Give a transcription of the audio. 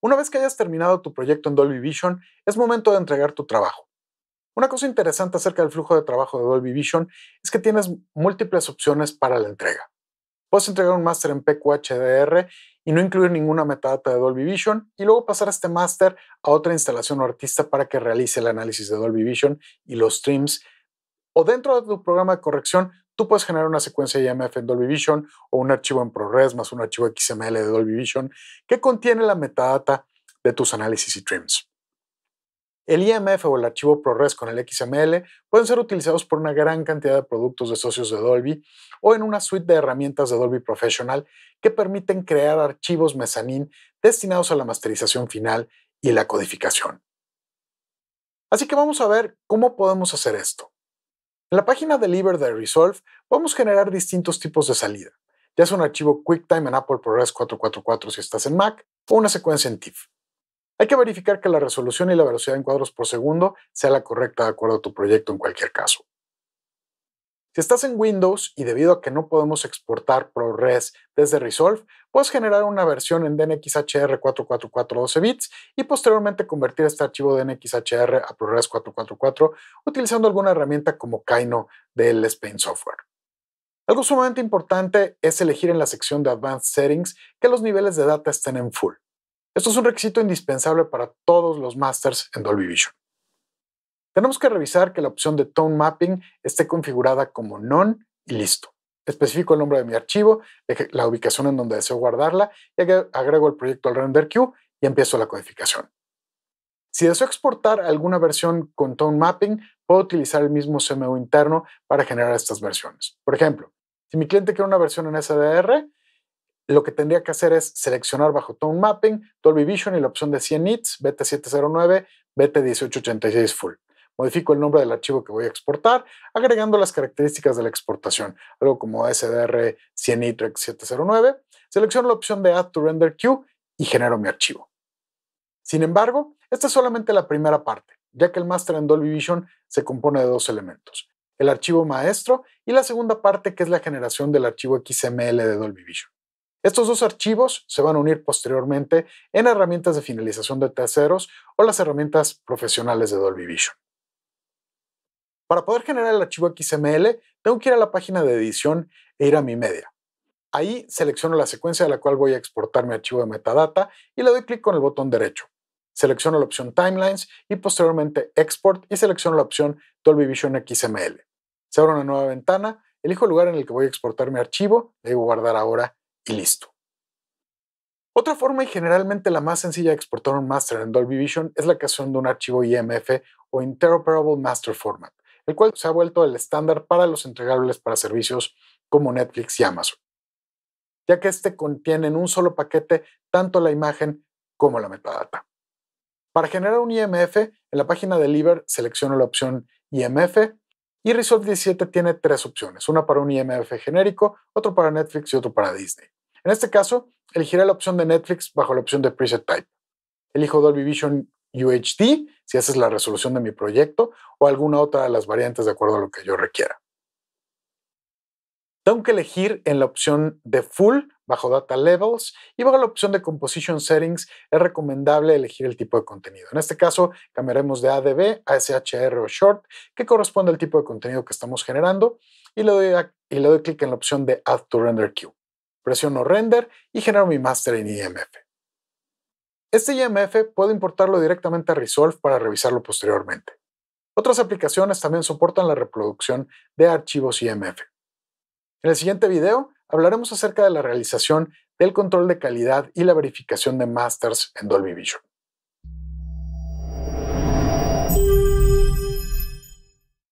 Una vez que hayas terminado tu proyecto en Dolby Vision, es momento de entregar tu trabajo. Una cosa interesante acerca del flujo de trabajo de Dolby Vision es que tienes múltiples opciones para la entrega. Puedes entregar un máster en PQHDR y no incluir ninguna metadata de Dolby Vision y luego pasar este máster a otra instalación o artista para que realice el análisis de Dolby Vision y los streams. O dentro de tu programa de corrección tú puedes generar una secuencia IMF en Dolby Vision o un archivo en ProRes más un archivo XML de Dolby Vision que contiene la metadata de tus análisis y trims. El IMF o el archivo ProRes con el XML pueden ser utilizados por una gran cantidad de productos de socios de Dolby o en una suite de herramientas de Dolby Professional que permiten crear archivos mezanín destinados a la masterización final y la codificación. Así que vamos a ver cómo podemos hacer esto. En la página Deliver the de Resolve a generar distintos tipos de salida, ya sea un archivo QuickTime en Apple ProRes 444 si estás en Mac o una secuencia en TIFF. Hay que verificar que la resolución y la velocidad en cuadros por segundo sea la correcta de acuerdo a tu proyecto en cualquier caso. Si estás en Windows y debido a que no podemos exportar ProRes desde Resolve, puedes generar una versión en DNxHR 444 12 bits y posteriormente convertir este archivo de DNxHR a ProRes 444 utilizando alguna herramienta como Kaino del Spain Software. Algo sumamente importante es elegir en la sección de Advanced Settings que los niveles de data estén en full. Esto es un requisito indispensable para todos los masters en Dolby Vision tenemos que revisar que la opción de Tone Mapping esté configurada como non y listo. Especifico el nombre de mi archivo, la ubicación en donde deseo guardarla y agrego el proyecto al render queue y empiezo la codificación. Si deseo exportar alguna versión con Tone Mapping, puedo utilizar el mismo CMU interno para generar estas versiones. Por ejemplo, si mi cliente quiere una versión en SDR, lo que tendría que hacer es seleccionar bajo Tone Mapping, Dolby Vision y la opción de 100 nits, BT709, BT1886 Full. Modifico el nombre del archivo que voy a exportar, agregando las características de la exportación, algo como SDR 100 itrex 709. Selecciono la opción de Add to Render Queue y genero mi archivo. Sin embargo, esta es solamente la primera parte, ya que el master en Dolby Vision se compone de dos elementos, el archivo maestro y la segunda parte que es la generación del archivo XML de Dolby Vision. Estos dos archivos se van a unir posteriormente en herramientas de finalización de terceros o las herramientas profesionales de Dolby Vision. Para poder generar el archivo XML, tengo que ir a la página de edición e ir a mi media. Ahí selecciono la secuencia a la cual voy a exportar mi archivo de metadata y le doy clic con el botón derecho. Selecciono la opción Timelines y posteriormente Export y selecciono la opción Dolby Vision XML. Se abre una nueva ventana, elijo el lugar en el que voy a exportar mi archivo, le digo guardar ahora y listo. Otra forma y generalmente la más sencilla de exportar un master en Dolby Vision es la creación de un archivo IMF o Interoperable Master Format el cual se ha vuelto el estándar para los entregables para servicios como Netflix y Amazon, ya que este contiene en un solo paquete tanto la imagen como la metadata. Para generar un IMF, en la página de Liber selecciono la opción IMF y Resolve 17 tiene tres opciones, una para un IMF genérico, otro para Netflix y otro para Disney. En este caso, elegiré la opción de Netflix bajo la opción de Preset Type. Elijo Dolby Vision UHD, si haces la resolución de mi proyecto, o alguna otra de las variantes de acuerdo a lo que yo requiera. Tengo que elegir en la opción de Full bajo Data Levels y bajo la opción de Composition Settings es recomendable elegir el tipo de contenido. En este caso cambiaremos de ADB a SHR o Short que corresponde al tipo de contenido que estamos generando y le doy, y le doy clic en la opción de Add to Render Queue. Presiono Render y genero mi master en IMF. Este IMF puede importarlo directamente a Resolve para revisarlo posteriormente. Otras aplicaciones también soportan la reproducción de archivos IMF. En el siguiente video hablaremos acerca de la realización del control de calidad y la verificación de masters en Dolby Vision.